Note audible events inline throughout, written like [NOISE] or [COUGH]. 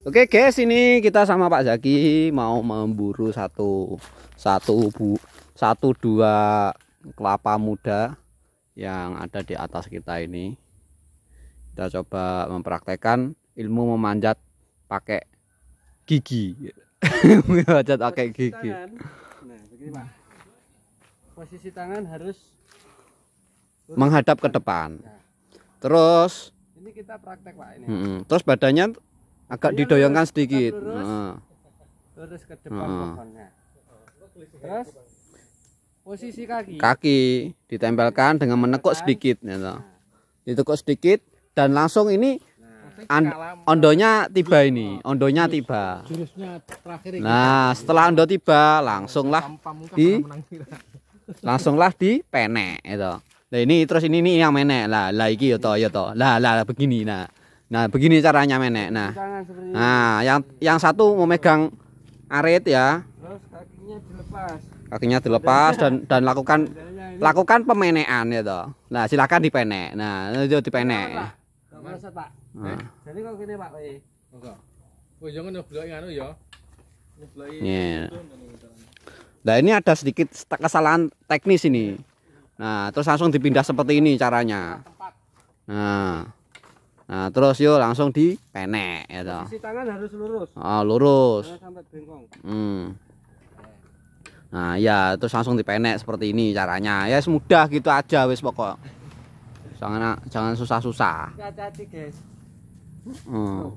Oke guys, ini kita sama Pak Zaki mau memburu satu satu bu satu dua kelapa muda yang ada di atas kita ini. Kita coba mempraktekkan ilmu memanjat pakai gigi. [LAUGHS] memanjat pakai gigi. Nah, begini, Pak. Posisi tangan harus menghadap ke depan. Nah. Terus ini kita praktek Pak ini. terus badannya agak iya, didoyongkan sedikit lurus, ke depan nah. terus posisi kaki kaki ditempelkan dengan nah, menekuk kan? sedikit ya nah. ditekuk sedikit dan langsung ini nah, ondonya tiba ini ondonya tiba nah setelah ondo tiba langsunglah kan di [LAUGHS] langsunglah di penek itu ya nah ini terus ini, ini yang menek lah lagi yoto ya ya lah lah begini nah Nah, begini caranya menek. Nah. Nah, yang yang satu memegang arit ya. Terus kakinya dilepas. Kakinya dilepas dan dan lakukan lakukan pemenean ya toh. Nah, silakan dipenek. Nah, itu dipenek. Nah. Eh, jadi kok gini Pak Pak. Enggak. Wis yo ngono bloki anu ya. Nah, ini ada sedikit kesalahan teknis ini. Nah, terus langsung dipindah seperti ini caranya. Nah. Nah, terus yo langsung di penek ya toh. Sisi tangan harus lurus. Oh, lurus. sampai Hmm. Nah, ya terus langsung di penek seperti ini caranya. Ya yes, mudah gitu aja wis pokok. Jangan jangan susah-susah. Hati-hati, guys. Hmm.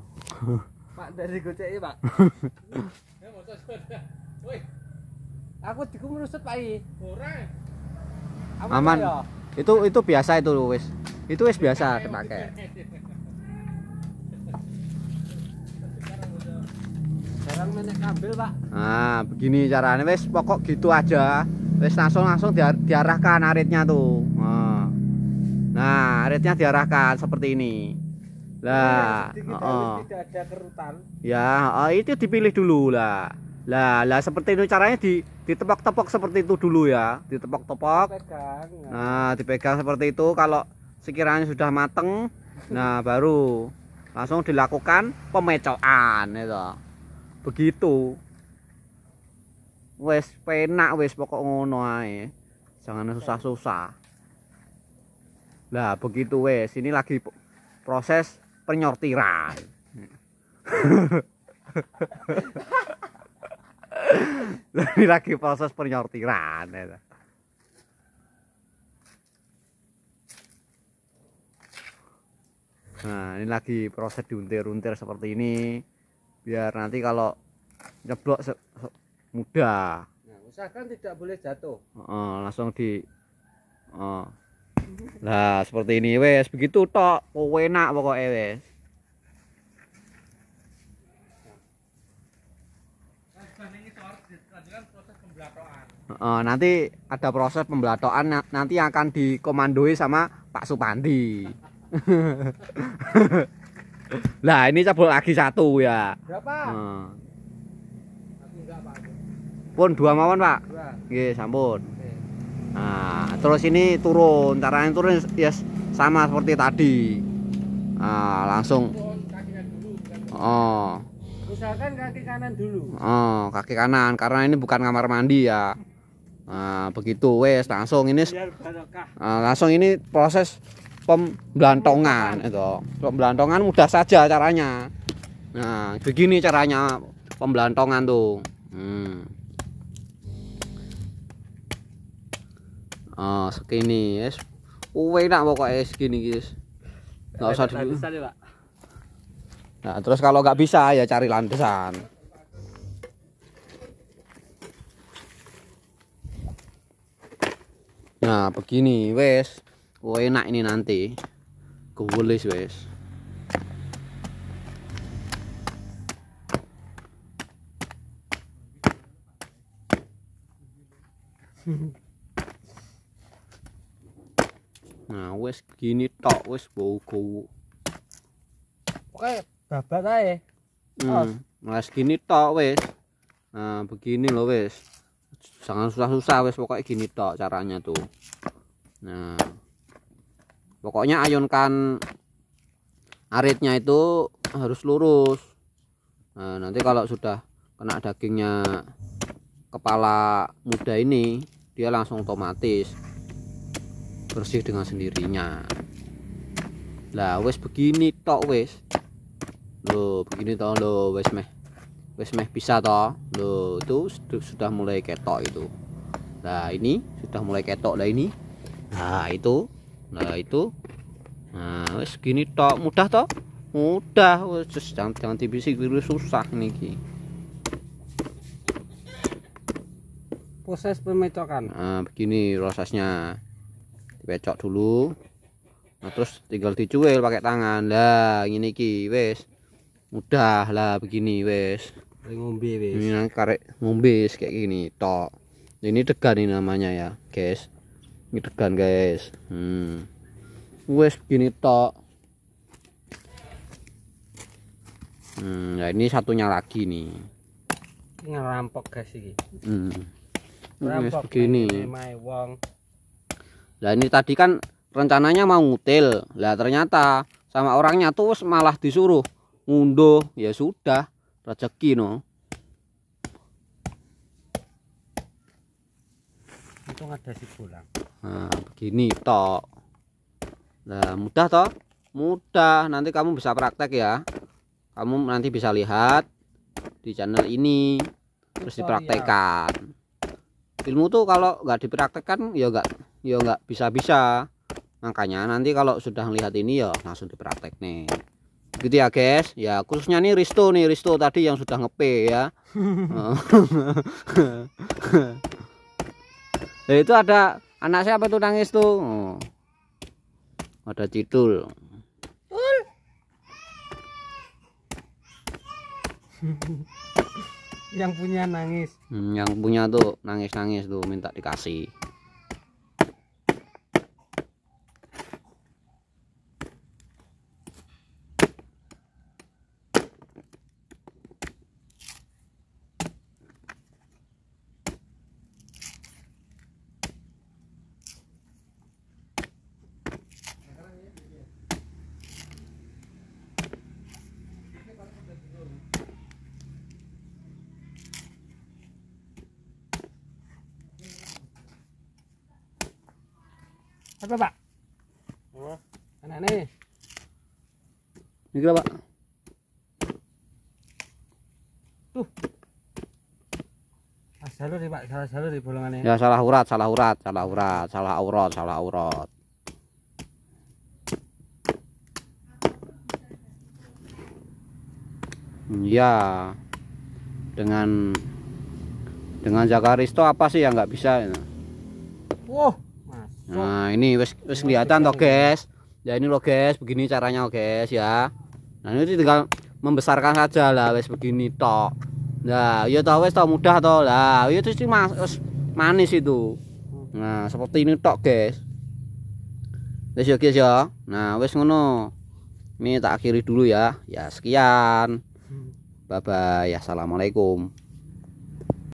Pak dari [LAUGHS] ya Pak. Woi. Aku diku merusut, Pak. Ora. Aman. Itu itu biasa itu wis. Itu wis biasa dipakai. Nah, begini caranya wes pokok gitu aja. Wes langsung-langsung diarahkan aritnya tuh. Ah. Nah, aritnya diarahkan seperti ini. Lah, oh, oh, Ya, oh, itu dipilih dulu lah. Lah, lah seperti itu caranya di ditepok-tepok seperti itu dulu ya, ditepok-tepok. Ya. Nah, dipegang seperti itu kalau sekiranya sudah mateng, nah baru langsung dilakukan pemecoan itu begitu wes penak wes pokok ngono ae jangan susah-susah lah begitu wes ini lagi proses penyortiran [LAUGHS] ini lagi proses penyortiran ya. Nah, ini lagi proses diuntir-untir seperti ini biar nanti kalau nyeblok mudah nah, usahakan tidak boleh jatuh uh, langsung di uh. nah seperti ini wes begitu tok kowe enak pokoknya wes Uh, nanti ada proses pembelatoan nanti akan dikomandoi sama Pak Supandi. [LAUGHS] Lah ini cabul lagi satu ya. Berapa? Hmm. Pun dua mawon pak. Iya sampun. Nah terus ini turun, caranya turun ya yes, sama seperti tadi. Nah, langsung. Oh. Usahakan kaki kanan dulu. Oh kaki kanan karena ini bukan kamar mandi ya. Nah, begitu wes langsung ini. Nah, langsung ini proses Pembelantongan itu. pembelantongan mudah saja caranya. Nah, begini caranya pembelantongan tuh. Hmm. Oh, segini, yes. Enak pokoknya segini, guys. nggak usah dulu. Nah, terus kalau nggak bisa ya cari landasan. Nah, begini, wes. Oh, enak ini nanti. Kulis wes. [LAUGHS] nah wes gini tok wes bau bau oke babat aja hmm, wes ah. gini tok wes nah begini loh wes Sangat susah-susah wes pokoknya gini tok caranya tuh nah pokoknya ayunkan aritnya itu harus lurus nah, nanti kalau sudah kena dagingnya kepala muda ini dia langsung otomatis bersih dengan sendirinya lah wes begini tok wes lo begini tok lo wes meh wes meh bisa toh lo itu sudah mulai ketok itu nah ini sudah mulai ketok lah ini nah itu nah itu nah segini gini tok mudah tok mudah wis jangan jangan dibisik susah nih proses pemecokan nah, begini prosesnya dipecok dulu nah, terus tinggal dicuil pakai tangan lah ini ki wes mudah lah begini wes ngombe wes ini karek ngombe kayak gini tok ini degan ini namanya ya guys ngedegan guys hmm wes gini tok hmm nah ini satunya lagi nih ngerampok guys ini hmm wes begini wong nah ini tadi kan rencananya mau ngutil lah ternyata sama orangnya tuh malah disuruh ngunduh ya sudah rezeki no itu ada si pulang nah begini toh. nah mudah toh mudah nanti kamu bisa praktek ya kamu nanti bisa lihat di channel ini terus oh, iya. dipraktekkan ilmu tuh kalau nggak dipraktekkan ya nggak ya nggak bisa bisa makanya nanti kalau sudah lihat ini ya langsung dipraktek nih gitu ya guys ya khususnya nih Risto nih Risto tadi yang sudah ngepe ya [LAUGHS] oh. [LAUGHS] Nah, itu ada anak siapa tuh nangis tuh? Oh. Ada Cidul. [LAUGHS] yang punya nangis. Hmm, yang punya tuh nangis-nangis tuh minta dikasih. apa pak oh. anak nih ini kira pak tuh salah jalur pak salah jalur di bolongannya ya salah urat salah urat salah urat salah aurat salah aurat ya dengan dengan jakaristo apa sih yang nggak bisa wow Nah, ini wes wes kelihatan toh, guys. Ya ini lo guys, begini caranya, guys, ya. Nah, ini tinggal membesarkan saja lah wes begini toh. Nah, iya toh wes toh mudah toh lah. iya itu sih mas, manis itu. Nah, seperti ini toh, guys. Wes ya, guys ya. Nah, wes ngono. Ini tak akhiri dulu ya. Ya sekian. Bye bye. Ya, assalamualaikum.